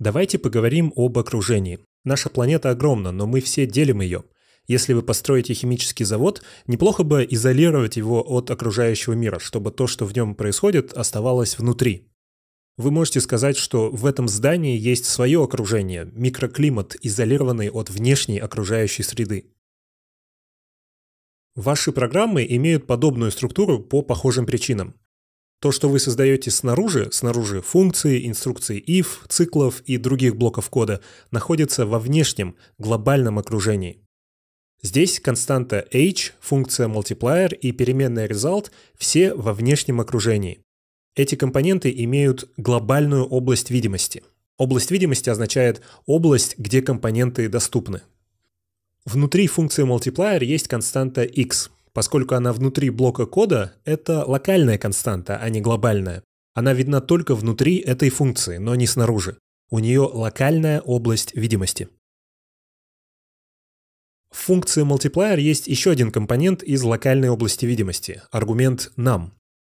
Давайте поговорим об окружении. Наша планета огромна, но мы все делим ее. Если вы построите химический завод, неплохо бы изолировать его от окружающего мира, чтобы то, что в нем происходит, оставалось внутри. Вы можете сказать, что в этом здании есть свое окружение, микроклимат, изолированный от внешней окружающей среды. Ваши программы имеют подобную структуру по похожим причинам. То, что вы создаете снаружи, снаружи функции, инструкции if, циклов и других блоков кода, находится во внешнем, глобальном окружении. Здесь константа h, функция multiplier и переменная result все во внешнем окружении. Эти компоненты имеют глобальную область видимости. Область видимости означает область, где компоненты доступны. Внутри функции multiplier есть константа x, Поскольку она внутри блока кода, это локальная константа, а не глобальная. Она видна только внутри этой функции, но не снаружи. У нее локальная область видимости. В функции multiplier есть еще один компонент из локальной области видимости – аргумент «нам».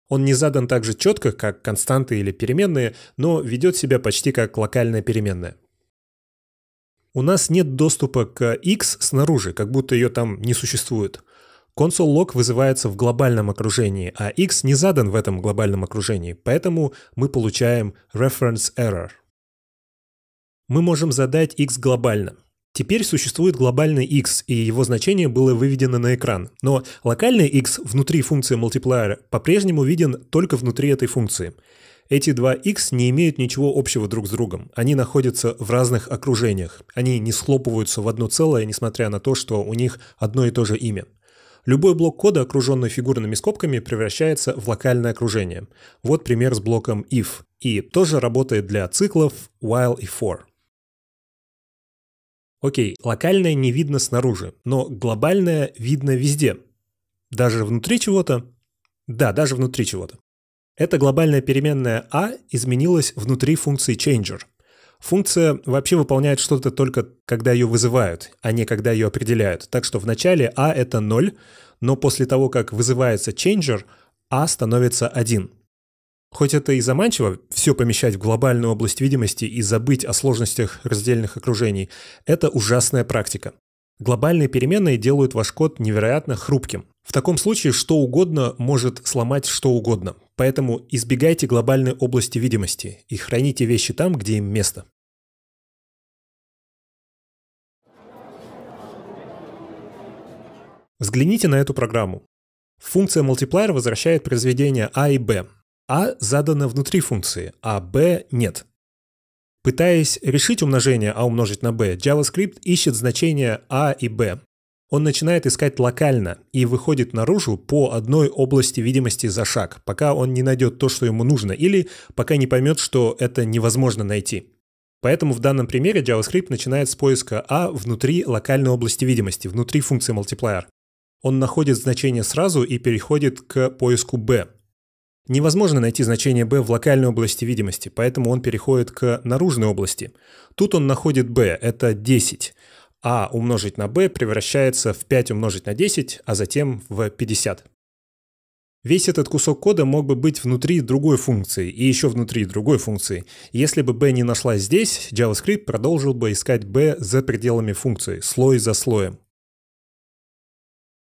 Он не задан так же четко, как константы или переменные, но ведет себя почти как локальная переменная. У нас нет доступа к x снаружи, как будто ее там не существует. Консол лог вызывается в глобальном окружении, а X не задан в этом глобальном окружении, поэтому мы получаем reference error. Мы можем задать X глобально. Теперь существует глобальный x, и его значение было выведено на экран. Но локальный x внутри функции мультиплеера по-прежнему виден только внутри этой функции. Эти два x не имеют ничего общего друг с другом. Они находятся в разных окружениях. Они не схлопываются в одно целое, несмотря на то, что у них одно и то же имя. Любой блок кода, окруженный фигурными скобками, превращается в локальное окружение. Вот пример с блоком if. И тоже работает для циклов while и for. Окей, локальное не видно снаружи, но глобальное видно везде. Даже внутри чего-то? Да, даже внутри чего-то. Эта глобальная переменная a «а» изменилась внутри функции changer – Функция вообще выполняет что-то только когда ее вызывают, а не когда ее определяют. Так что в начале a а это 0, но после того, как вызывается changer, a а становится 1. Хоть это и заманчиво все помещать в глобальную область видимости и забыть о сложностях раздельных окружений, это ужасная практика. Глобальные переменные делают ваш код невероятно хрупким. В таком случае что угодно может сломать что угодно. Поэтому избегайте глобальной области видимости и храните вещи там, где им место. Взгляните на эту программу. Функция мультиплеер возвращает произведения А и Б. А задано внутри функции, а Б нет. Пытаясь решить умножение А умножить на B, JavaScript ищет значения А и Б он начинает искать локально и выходит наружу по одной области видимости за шаг, пока он не найдет то, что ему нужно, или пока не поймет, что это невозможно найти. Поэтому в данном примере JavaScript начинает с поиска А внутри локальной области видимости, внутри функции multiplier. Он находит значение сразу и переходит к поиску B. Невозможно найти значение B в локальной области видимости, поэтому он переходит к наружной области. Тут он находит B, это 10 а умножить на b превращается в 5 умножить на 10, а затем в 50. Весь этот кусок кода мог бы быть внутри другой функции и еще внутри другой функции. Если бы b не нашлась здесь, JavaScript продолжил бы искать b за пределами функции, слой за слоем.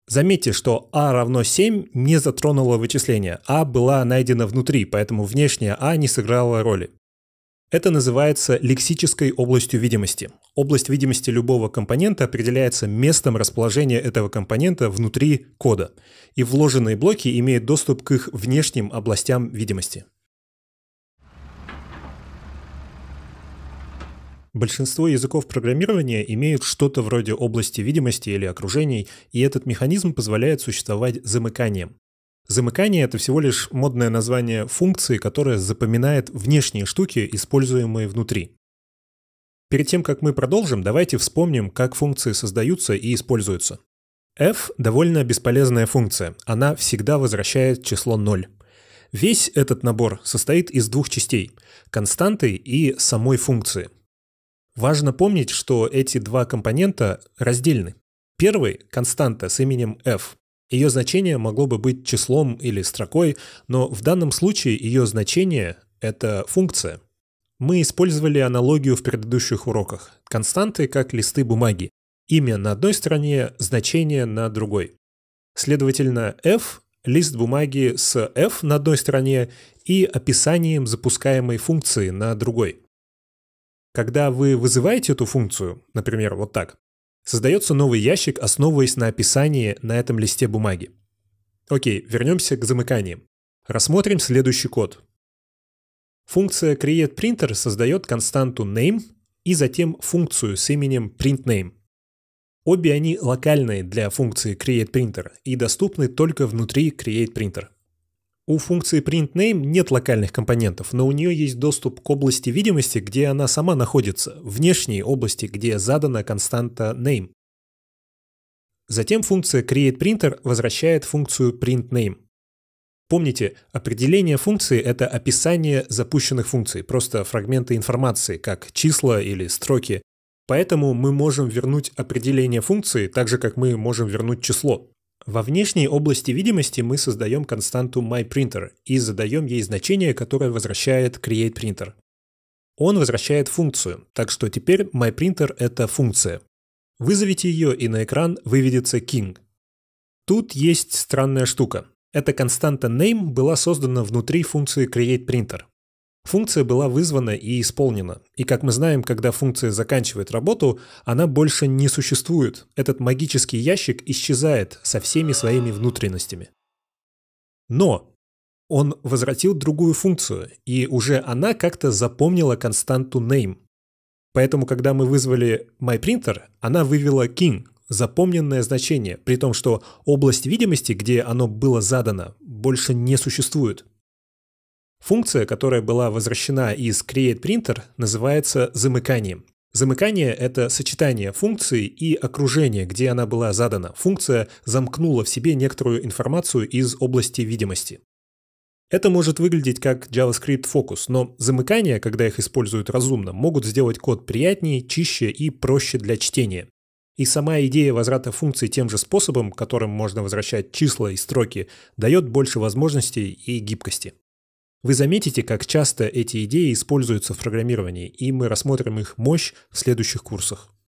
Заметьте, что a а равно 7 не затронуло вычисление, a а была найдена внутри, поэтому внешняя a а не сыграла роли. Это называется лексической областью видимости. Область видимости любого компонента определяется местом расположения этого компонента внутри кода, и вложенные блоки имеют доступ к их внешним областям видимости. Большинство языков программирования имеют что-то вроде области видимости или окружений, и этот механизм позволяет существовать замыканием. Замыкание — это всего лишь модное название функции, которая запоминает внешние штуки, используемые внутри. Перед тем, как мы продолжим, давайте вспомним, как функции создаются и используются. f — довольно бесполезная функция, она всегда возвращает число 0. Весь этот набор состоит из двух частей — константы и самой функции. Важно помнить, что эти два компонента раздельны. Первый — константа с именем f, ее значение могло бы быть числом или строкой, но в данном случае ее значение – это функция. Мы использовали аналогию в предыдущих уроках. Константы как листы бумаги. Имя на одной стороне, значение на другой. Следовательно, f – лист бумаги с f на одной стороне и описанием запускаемой функции на другой. Когда вы вызываете эту функцию, например, вот так, Создается новый ящик, основываясь на описании на этом листе бумаги. Окей, вернемся к замыканиям. Рассмотрим следующий код. Функция createPrinter создает константу name и затем функцию с именем printName. Обе они локальные для функции createPrinter и доступны только внутри createPrinter. У функции printName нет локальных компонентов, но у нее есть доступ к области видимости, где она сама находится, внешней области, где задана константа name. Затем функция createPrinter возвращает функцию printName. Помните, определение функции — это описание запущенных функций, просто фрагменты информации, как числа или строки. Поэтому мы можем вернуть определение функции так же, как мы можем вернуть число. Во внешней области видимости мы создаем константу myPrinter и задаем ей значение, которое возвращает createPrinter. Он возвращает функцию, так что теперь myPrinter — это функция. Вызовите ее, и на экран выведется king. Тут есть странная штука. Эта константа name была создана внутри функции createPrinter. Функция была вызвана и исполнена. И как мы знаем, когда функция заканчивает работу, она больше не существует. Этот магический ящик исчезает со всеми своими внутренностями. Но он возвратил другую функцию, и уже она как-то запомнила константу name. Поэтому, когда мы вызвали myPrinter, она вывела king, запомненное значение, при том, что область видимости, где оно было задано, больше не существует. Функция, которая была возвращена из createPrinter, называется замыканием. Замыкание — это сочетание функции и окружения, где она была задана. Функция замкнула в себе некоторую информацию из области видимости. Это может выглядеть как JavaScript фокус, но замыкания, когда их используют разумно, могут сделать код приятнее, чище и проще для чтения. И сама идея возврата функций тем же способом, которым можно возвращать числа и строки, дает больше возможностей и гибкости. Вы заметите, как часто эти идеи используются в программировании, и мы рассмотрим их мощь в следующих курсах.